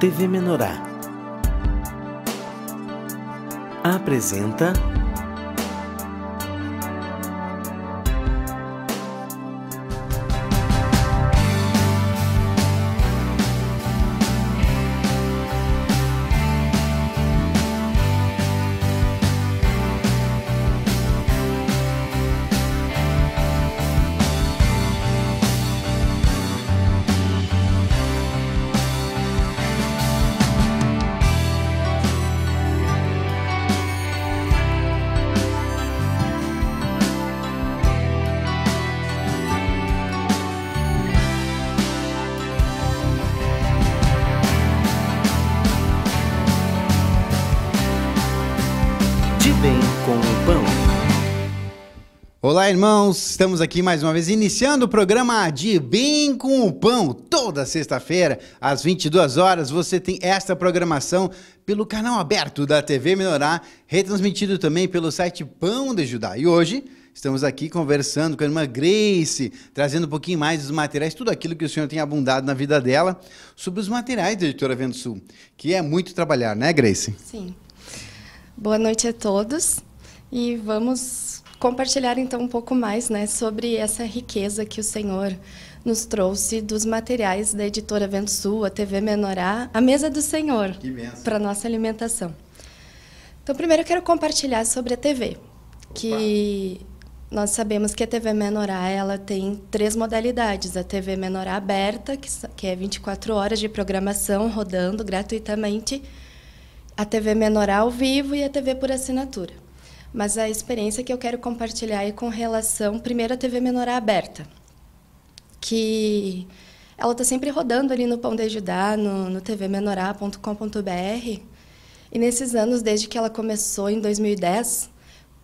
TV Menorá apresenta Olá, irmãos! Estamos aqui mais uma vez iniciando o programa de Bem com o Pão. Toda sexta-feira, às 22 horas, você tem esta programação pelo canal aberto da TV Menorá, retransmitido também pelo site Pão de Judá. E hoje estamos aqui conversando com a irmã Grace, trazendo um pouquinho mais dos materiais, tudo aquilo que o senhor tem abundado na vida dela, sobre os materiais da Editora Vento Sul, que é muito trabalhar, né, Grace? Sim. Boa noite a todos e vamos compartilhar então um pouco mais né, sobre essa riqueza que o Senhor nos trouxe dos materiais da editora Vento Sul, a TV Menorá, a mesa do Senhor para nossa alimentação. Então, primeiro eu quero compartilhar sobre a TV, Opa. que nós sabemos que a TV Menorá ela tem três modalidades: a TV Menorá aberta, que é 24 horas de programação rodando gratuitamente, a TV Menorá ao vivo e a TV por assinatura mas a experiência que eu quero compartilhar é com relação, primeiro, à TV Menorá Aberta, que ela está sempre rodando ali no Pão de Judá, no, no tvmenorá.com.br, e nesses anos, desde que ela começou, em 2010,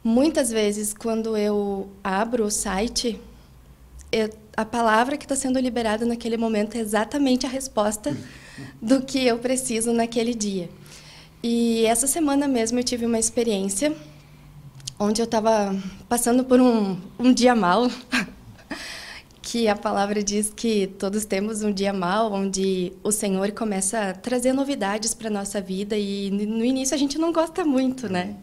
muitas vezes, quando eu abro o site, eu, a palavra que está sendo liberada naquele momento é exatamente a resposta do que eu preciso naquele dia. E essa semana mesmo eu tive uma experiência onde eu estava passando por um, um dia mal, que a palavra diz que todos temos um dia mal, onde o Senhor começa a trazer novidades para nossa vida e no início a gente não gosta muito, né?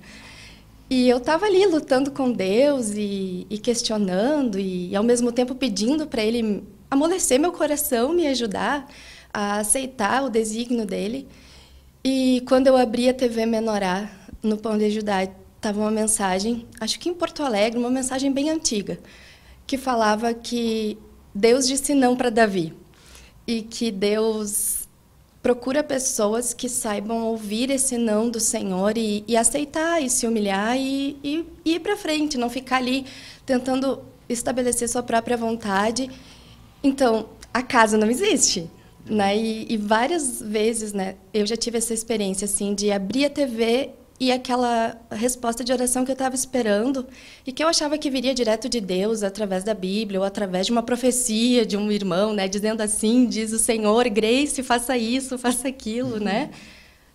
E eu estava ali lutando com Deus e, e questionando e, e ao mesmo tempo pedindo para Ele amolecer meu coração, me ajudar a aceitar o desígnio dele. E quando eu abri a TV Menorá no Pão de Judá, estava uma mensagem, acho que em Porto Alegre, uma mensagem bem antiga, que falava que Deus disse não para Davi e que Deus procura pessoas que saibam ouvir esse não do Senhor e, e aceitar e se humilhar e, e, e ir para frente, não ficar ali tentando estabelecer sua própria vontade. Então, a casa não existe. Né? E, várias vezes né, eu já tive essa experiência assim, de abrir a TV e aquela resposta de oração que eu estava esperando e que eu achava que viria direto de Deus através da Bíblia ou através de uma profecia de um irmão, né, dizendo assim, diz o Senhor, Grace, faça isso, faça aquilo, uhum. né?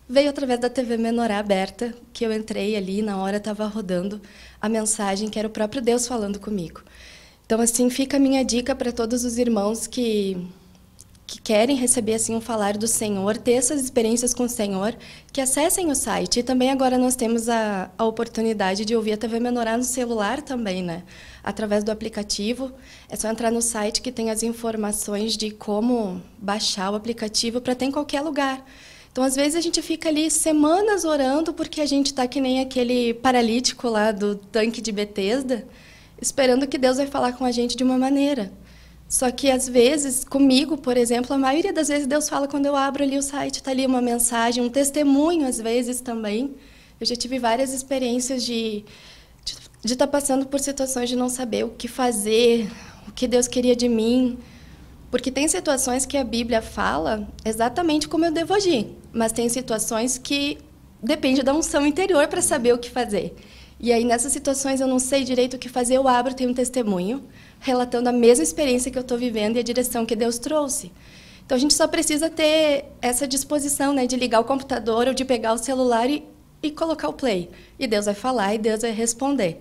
Veio através da TV Menorá aberta, que eu entrei ali na hora estava rodando a mensagem que era o próprio Deus falando comigo. Então assim, fica a minha dica para todos os irmãos que que querem receber assim um falar do Senhor, ter essas experiências com o Senhor, que acessem o site. E também agora nós temos a, a oportunidade de ouvir a TV Menorá no celular também, né? Através do aplicativo. É só entrar no site que tem as informações de como baixar o aplicativo para ter em qualquer lugar. Então, às vezes, a gente fica ali semanas orando porque a gente está que nem aquele paralítico lá do tanque de Betesda, esperando que Deus vai falar com a gente de uma maneira. Só que às vezes, comigo, por exemplo, a maioria das vezes Deus fala quando eu abro ali o site, está ali uma mensagem, um testemunho às vezes também. Eu já tive várias experiências de de estar tá passando por situações de não saber o que fazer, o que Deus queria de mim, porque tem situações que a Bíblia fala exatamente como eu devo agir, mas tem situações que depende da unção interior para saber o que fazer. E aí, nessas situações, eu não sei direito o que fazer, eu abro, tenho um testemunho relatando a mesma experiência que eu estou vivendo e a direção que Deus trouxe. Então, a gente só precisa ter essa disposição né, de ligar o computador ou de pegar o celular e, e colocar o play. E Deus vai falar e Deus vai responder.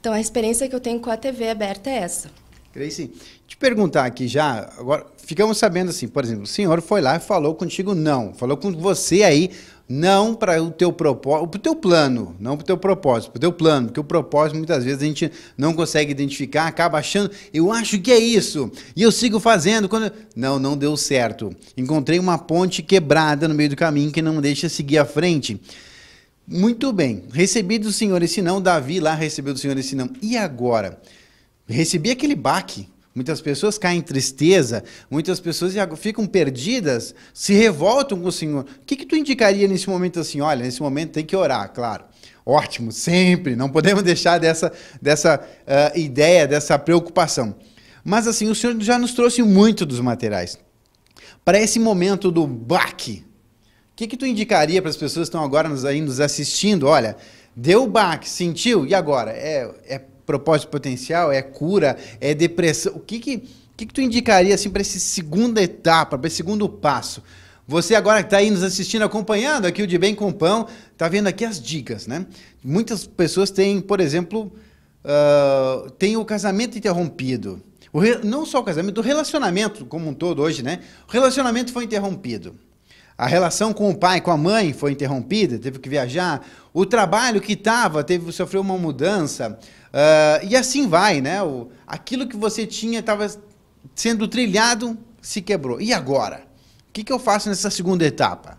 Então, a experiência que eu tenho com a TV aberta é essa. Grace, te perguntar aqui já, agora, ficamos sabendo assim, por exemplo, o senhor foi lá e falou contigo não, falou com você aí, não para o teu propósito, para o teu plano, não para o teu propósito, para o teu plano, porque o propósito muitas vezes a gente não consegue identificar, acaba achando, eu acho que é isso, e eu sigo fazendo, quando... não, não deu certo, encontrei uma ponte quebrada no meio do caminho que não deixa seguir à frente, muito bem, recebi do Senhor esse não, Davi lá recebeu do Senhor esse não, e agora? Recebi aquele baque, Muitas pessoas caem em tristeza, muitas pessoas ficam perdidas, se revoltam com o Senhor. O que, que tu indicaria nesse momento assim? Olha, nesse momento tem que orar, claro. Ótimo, sempre. Não podemos deixar dessa, dessa uh, ideia, dessa preocupação. Mas assim, o Senhor já nos trouxe muito dos materiais. Para esse momento do baque, o que, que tu indicaria para as pessoas que estão agora nos, aí nos assistindo? Olha, deu o baque, sentiu, e agora? É, é propósito potencial? É cura? É depressão? O que que, que, que tu indicaria assim, para essa segunda etapa, para esse segundo passo? Você agora que está aí nos assistindo, acompanhando aqui o De Bem com Pão, está vendo aqui as dicas, né? Muitas pessoas têm, por exemplo, uh, ah, tem o casamento interrompido. O re... Não só o casamento, o relacionamento como um todo hoje, né? O relacionamento foi interrompido. A relação com o pai, com a mãe foi interrompida, teve que viajar. O trabalho que estava teve sofreu uma mudança. Uh, e assim vai, né? O, aquilo que você tinha estava sendo trilhado, se quebrou. E agora? O que, que eu faço nessa segunda etapa?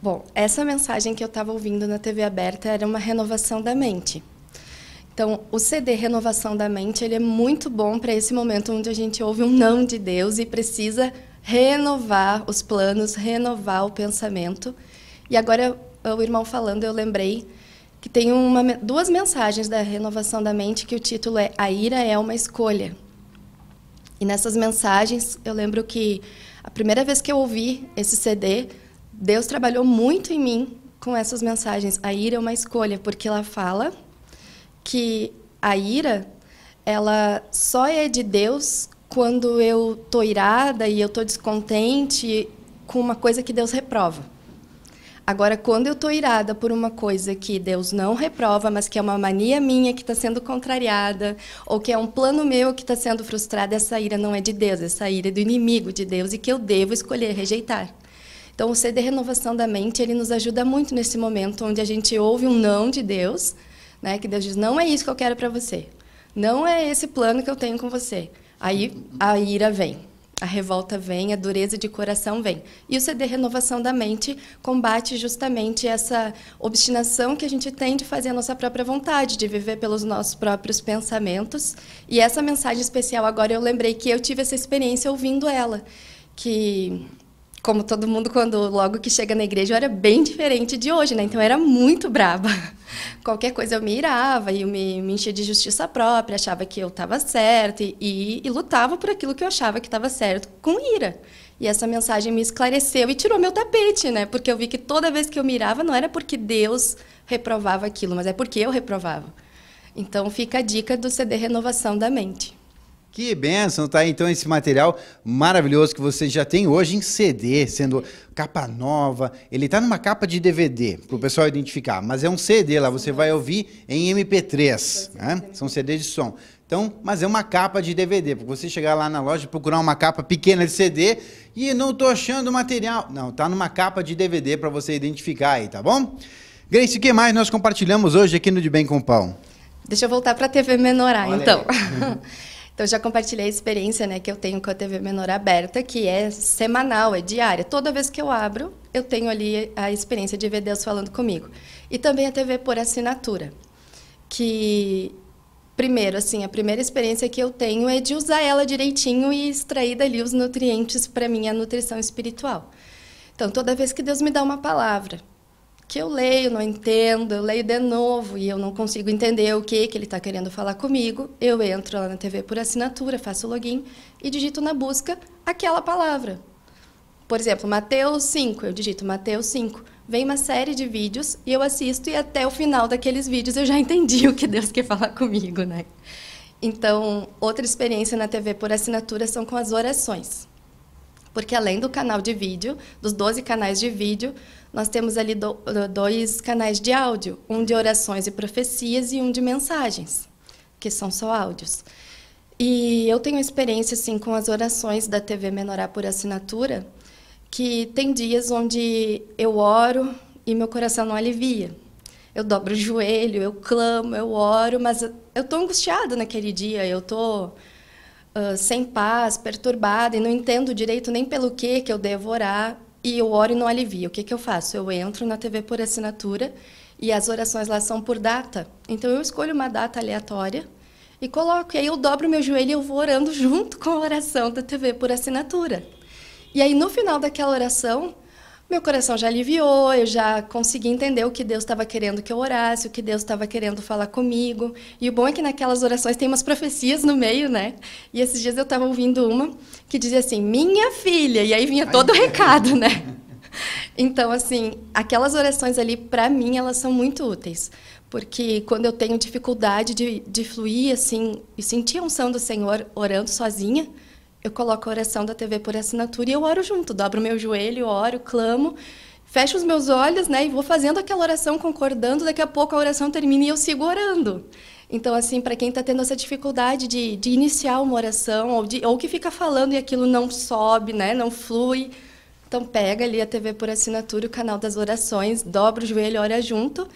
Bom, essa mensagem que eu estava ouvindo na TV aberta era uma renovação da mente. Então, o CD Renovação da Mente, ele é muito bom para esse momento onde a gente ouve um não de Deus e precisa renovar os planos, renovar o pensamento. E agora, o irmão falando, eu lembrei que tem uma, duas mensagens da renovação da mente que o título é A Ira é uma Escolha. E nessas mensagens, eu lembro que a primeira vez que eu ouvi esse CD, Deus trabalhou muito em mim com essas mensagens. A ira é uma escolha, porque ela fala que a ira ela só é de Deus quando eu tô irada e eu tô descontente com uma coisa que Deus reprova. Agora, quando eu tô irada por uma coisa que Deus não reprova, mas que é uma mania minha que está sendo contrariada, ou que é um plano meu que está sendo frustrado, essa ira não é de Deus, essa ira é do inimigo de Deus e que eu devo escolher rejeitar. Então, o ser de Renovação da Mente, ele nos ajuda muito nesse momento onde a gente ouve um não de Deus, né? Que Deus diz: "Não é isso que eu quero para você. Não é esse plano que eu tenho com você. Aí a ira vem, a revolta vem, a dureza de coração vem. E o CD é Renovação da Mente combate justamente essa obstinação que a gente tem de fazer a nossa própria vontade, de viver pelos nossos próprios pensamentos. E essa mensagem especial agora eu lembrei que eu tive essa experiência ouvindo ela, que como todo mundo, quando logo que chega na igreja, eu era bem diferente de hoje, né? Então eu era muito braba. Qualquer coisa eu me irava e eu me, me enchia de justiça própria, achava que eu estava certo e, e, e, lutava por aquilo que eu achava que estava certo com ira. E essa mensagem me esclareceu e tirou meu tapete, né? Porque eu vi que toda vez que eu mirava não era porque Deus reprovava aquilo, mas é porque eu reprovava. Então fica a dica do CD Renovação da Mente. Que benção, tá? Então esse material maravilhoso que você já tem hoje em CD, sendo capa nova. Ele tá numa capa de DVD, para o pessoal identificar, mas é um CD lá, você vai ouvir em MP3, né? São CDs de som. Então, mas é uma capa de DVD, porque você chegar lá na loja procurar uma capa pequena de CD e não tô achando o material. Não, tá numa capa de DVD para você identificar aí, tá bom? Grace, o que mais nós compartilhamos hoje aqui no De Bem com Pão? Deixa eu voltar para a TV Menorar, Olha então. Então, já compartilhei a experiência né, que eu tenho com a TV Menor Aberta, que é semanal, é diária. Toda vez que eu abro, eu tenho ali a experiência de ver Deus falando comigo. E também a TV por assinatura, que primeiro, assim, a primeira experiência que eu tenho é de usar ela direitinho e extrair dali os nutrientes para minha nutrição espiritual. Então, toda vez que Deus me dá uma palavra, que eu leio, não entendo, eu leio de novo e eu não consigo entender o que, que ele está querendo falar comigo, eu entro lá na TV por assinatura, faço login e digito na busca aquela palavra. Por exemplo, Mateus 5, eu digito Mateus 5. Vem uma série de vídeos e eu assisto e até o final daqueles vídeos eu já entendi o que Deus quer falar comigo, né? Então, outra experiência na TV por assinatura são com as orações. Porque além do canal de vídeo, dos 12 canais de vídeo, nós temos ali do, dois canais de áudio, um de orações e profecias e um de mensagens, que são só áudios. E eu tenho experiência assim com as orações da TV Menorá por assinatura, que tem dias onde eu oro e meu coração não alivia. Eu dobro o joelho, eu clamo, eu oro, mas eu estou angustiada naquele dia, eu estou Uh, sem paz, perturbada e não entendo direito nem pelo que que eu devo orar e eu oro e não alivia. O que, que eu faço? Eu entro na TV por assinatura e as orações lá são por data. Então eu escolho uma data aleatória e coloco. E aí eu dobro meu joelho e eu vou orando junto com a oração da TV por assinatura. E aí no final daquela oração, meu coração já aliviou, eu já consegui entender o que Deus estava querendo que eu orasse, o que Deus estava querendo falar comigo. E o bom é que naquelas orações tem umas profecias no meio, né? E esses dias eu estava ouvindo uma que dizia assim: "Minha filha", e aí vinha todo o é. recado, né? Então, assim, aquelas orações ali, para mim, elas são muito úteis. Porque quando eu tenho dificuldade de, de fluir, assim, e sentir a unção do Senhor orando sozinha, eu coloco a oração da TV por assinatura e eu oro junto, dobro meu joelho, oro, clamo, fecho os meus olhos, né, e vou fazendo aquela oração concordando, daqui a pouco a oração termina e eu sigo orando. Então, assim, para quem está tendo essa dificuldade de, de iniciar uma oração, ou, de, ou que fica falando e aquilo não sobe, né, não flui, então pega ali a TV por assinatura, o canal das orações, dobra o joelho, ora junto.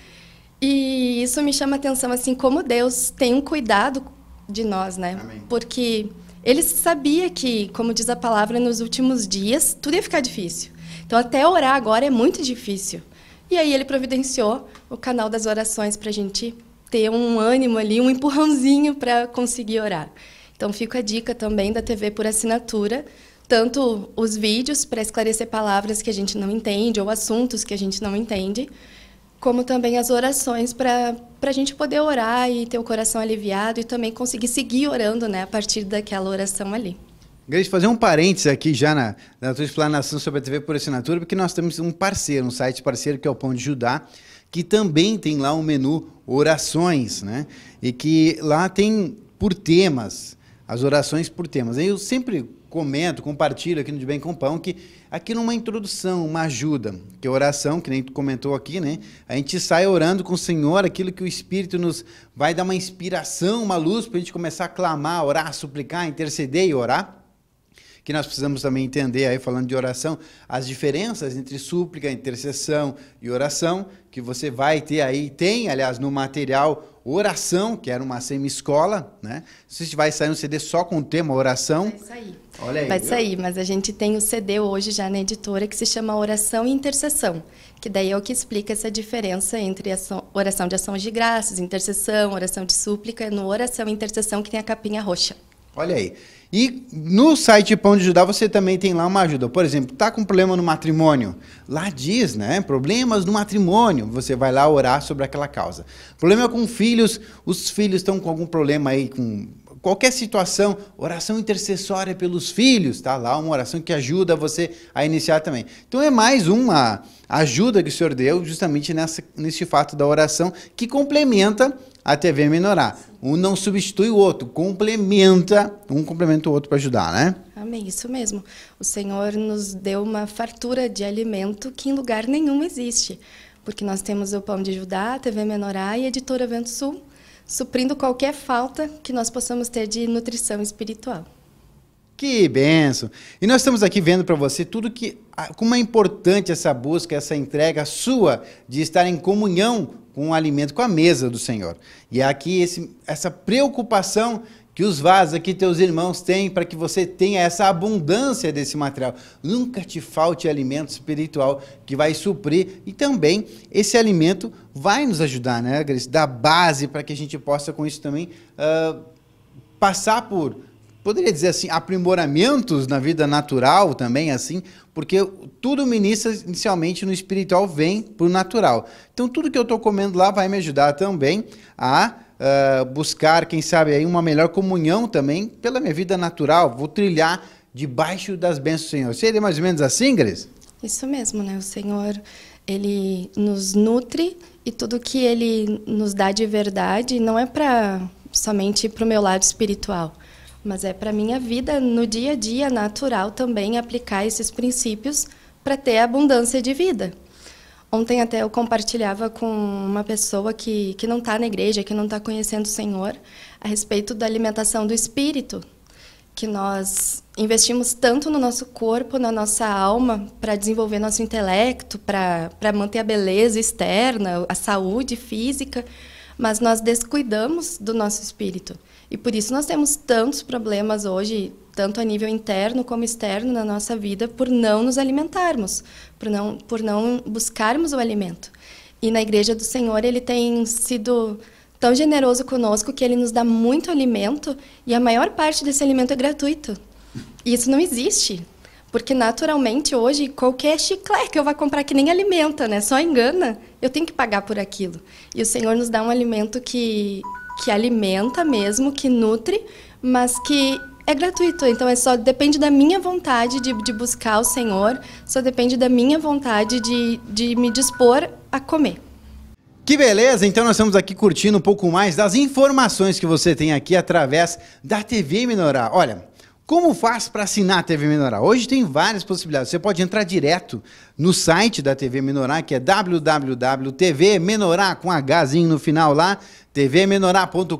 E isso me chama a atenção, assim, como Deus tem um cuidado de nós, né? Amém. Porque ele sabia que, como diz a palavra, nos últimos dias tudo ia ficar difícil. Então, até orar agora é muito difícil. E aí ele providenciou o canal das orações para a gente ter um ânimo ali, um empurrãozinho para conseguir orar. Então, fica a dica também da TV por assinatura, tanto os vídeos para esclarecer palavras que a gente não entende ou assuntos que a gente não entende, como também as orações para a gente poder orar e ter o coração aliviado e também conseguir seguir orando né, a partir daquela oração ali. Grace, fazer um parênteses aqui já na, na tua explanação sobre a TV por assinatura, porque nós temos um parceiro, um site parceiro que é o Pão de Judá, que também tem lá um menu orações, né? E que lá tem por temas, as orações por temas. Eu sempre comento, compartilho aqui no De Bem com Pão, que aqui numa introdução, uma ajuda, que é oração, que nem tu comentou aqui, né? A gente sai orando com o Senhor, aquilo que o Espírito nos vai dar uma inspiração, uma luz para a gente começar a clamar, orar, suplicar, interceder e orar. Que nós precisamos também entender, aí falando de oração, as diferenças entre súplica, intercessão e oração, que você vai ter aí, tem, aliás, no material Oração, que era uma semi-escola, né? Você vai sair um CD só com o tema oração. Vai é sair Olha aí, Vai sair, mas a gente tem o CD hoje já na editora que se chama Oração e Intercessão, que daí é o que explica essa diferença entre oração de ações de graças, intercessão, oração de súplica, no oração e intercessão que tem a capinha roxa. Olha aí. E no site Pão de Judá você também tem lá uma ajuda. Por exemplo, tá com problema no matrimônio. Lá diz, né? Problemas no matrimônio. Você vai lá orar sobre aquela causa. Problema com filhos. Os filhos estão com algum problema aí com qualquer situação, oração intercessória pelos filhos, tá lá uma oração que ajuda você a iniciar também. Então é mais uma ajuda que o Senhor deu justamente nessa, nesse fato da oração que complementa a TV Menorá. Um não substitui o outro, complementa, um complementa o outro para ajudar, né? Amém, isso mesmo. O Senhor nos deu uma fartura de alimento que em lugar nenhum existe porque nós temos o Pão de Judá, TV Menorá e Editora Vento Sul, suprindo qualquer falta que nós possamos ter de nutrição espiritual. Que benção! E nós estamos aqui vendo para você tudo que como é importante essa busca, essa entrega sua de estar em comunhão com o alimento, com a mesa do Senhor. E é aqui esse, essa preocupação que os vasos aqui teus irmãos têm para que você tenha essa abundância desse material. Nunca te falte alimento espiritual que vai suprir e também esse alimento vai nos ajudar, né, Grace? dar base para que a gente possa com isso também uh, passar por poderia dizer assim, aprimoramentos na vida natural também, assim, porque tudo ministra inicialmente no espiritual vem para o natural. Então, tudo que eu estou comendo lá vai me ajudar também a uh, buscar, quem sabe, aí uma melhor comunhão também pela minha vida natural. Vou trilhar debaixo das bênçãos do Senhor. Seria mais ou menos assim, Gris? Isso mesmo, né? O Senhor, Ele nos nutre e tudo que Ele nos dá de verdade não é para somente para o meu lado espiritual, mas é para minha vida no dia a dia natural também aplicar esses princípios para ter abundância de vida. Ontem até eu compartilhava com uma pessoa que, que não está na igreja, que não está conhecendo o Senhor, a respeito da alimentação do espírito, que nós investimos tanto no nosso corpo, na nossa alma, para desenvolver nosso intelecto, para manter a beleza externa, a saúde física, mas nós descuidamos do nosso espírito. E por isso nós temos tantos problemas hoje, tanto a nível interno como externo na nossa vida, por não nos alimentarmos, por não, por não buscarmos o alimento. E na Igreja do Senhor ele tem sido tão generoso conosco que ele nos dá muito alimento e a maior parte desse alimento é gratuito. E isso não existe. Porque naturalmente hoje qualquer chiclete que eu vá comprar que nem alimenta, né? Só engana, eu tenho que pagar por aquilo. E o Senhor nos dá um alimento que que alimenta mesmo, que nutre, mas que é gratuito, então é só depende da minha vontade de, de buscar o Senhor, só depende da minha vontade de, de me dispor a comer. Que beleza! Então nós estamos aqui curtindo um pouco mais das informações que você tem aqui através da TV Menorá. Olha, como faz para assinar a TV Menorá? Hoje tem várias possibilidades. Você pode entrar direto no site da TV Menorá, que é www.tvmenorá, com Hzinho no final lá, tvmenorá.com.br,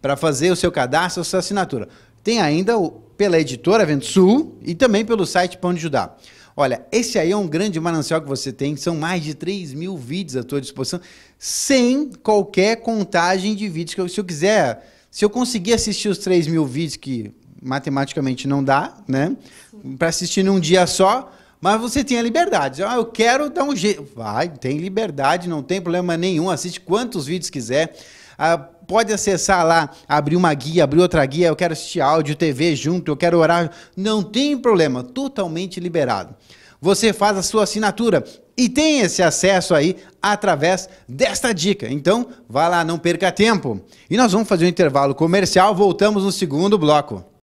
para fazer o seu cadastro, a sua assinatura. Tem ainda o, pela editora Ventusul e também pelo site Pão de Judá. Olha, esse aí é um grande manancial que você tem, são mais de 3 mil vídeos à sua disposição, sem qualquer contagem de vídeos. Se eu quiser se eu conseguir assistir os 3 mil vídeos, que matematicamente não dá, né? Para assistir num dia só, mas você tem a liberdade. Ah, eu quero dar um jeito. Vai, tem liberdade, não tem problema nenhum. Assiste quantos vídeos quiser. Ah, pode acessar lá, abrir uma guia, abrir outra guia. Eu quero assistir áudio, TV junto, eu quero orar. Não tem problema, totalmente liberado. Você faz a sua assinatura e tem esse acesso aí através desta dica. Então, vá lá, não perca tempo. E nós vamos fazer um intervalo comercial, voltamos no segundo bloco.